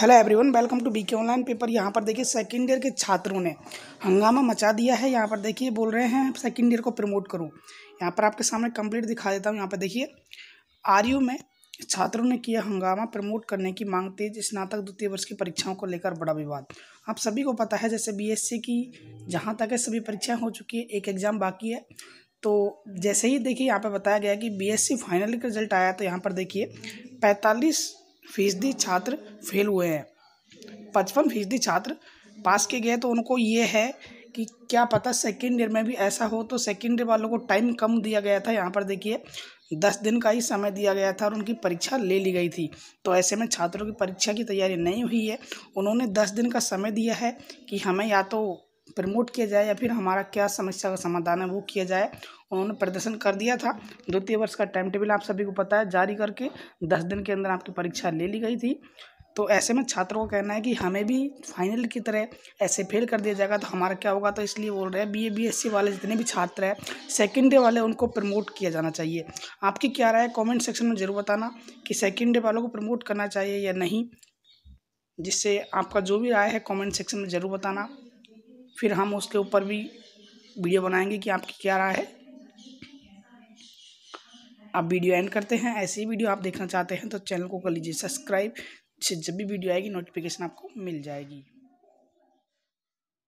hello everyone welcome to BK online paper यहाँ पर देखिए सेकंड ईयर के छात्रों ने हंगामा मचा दिया है यहाँ पर देखिए बोल रहे हैं सेकंड ईयर को प्रमोट करो यहाँ पर आपके सामने कंप्लीट दिखा देता हूँ यहाँ पर देखिए आरयू में छात्रों ने किया हंगामा प्रमोट करने की मांग तेज स्नातक द्वितीय वर्ष की परीक्षाओं को लेकर बड़ा विवाद आप सभी को पता है जैसे बी की जहाँ तक है सभी परीक्षाएँ हो चुकी है एक एग्ज़ाम बाकी है तो जैसे ही देखिए यहाँ पर बताया गया कि बी फाइनल का रिजल्ट आया तो यहाँ पर देखिए पैंतालीस फीसदी छात्र फेल हुए हैं पचपन फीसदी छात्र पास किए गए तो उनको ये है कि क्या पता सेकेंड ईयर में भी ऐसा हो तो सेकेंड ईयर वालों को टाइम कम दिया गया था यहाँ पर देखिए दस दिन का ही समय दिया गया था और उनकी परीक्षा ले ली गई थी तो ऐसे में छात्रों की परीक्षा की तैयारी नहीं हुई है उन्होंने दस दिन का समय दिया है कि हमें या तो प्रमोट किया जाए या फिर हमारा क्या समस्या का समाधान है वो किया जाए उन्होंने प्रदर्शन कर दिया था द्वितीय वर्ष का टाइम टेबल आप सभी को पता है जारी करके दस दिन के अंदर आपकी परीक्षा ले ली गई थी तो ऐसे में छात्रों का कहना है कि हमें भी फाइनल की तरह ऐसे फेल कर दिया जाएगा तो हमारा क्या होगा तो इसलिए बोल रहे हैं B A B S C वाले जितने भी छात्र हैं सेकेंड डे वाले उनको प्रमोट किया जाना चाहिए आपकी क्या राय है कमेंट सेक्शन में ज़रूर बताना कि सेकेंड डे वालों को प्रमोट करना चाहिए या नहीं जिससे आपका जो भी राय है कॉमेंट सेक्शन में ज़रूर बताना फिर हम उसके ऊपर भी वीडियो बनाएंगे कि आपकी क्या राय है आप वीडियो एंड करते हैं ऐसी ही वीडियो आप देखना चाहते हैं तो चैनल को कर लीजिए सब्सक्राइब जब भी वीडियो आएगी नोटिफिकेशन आपको मिल जाएगी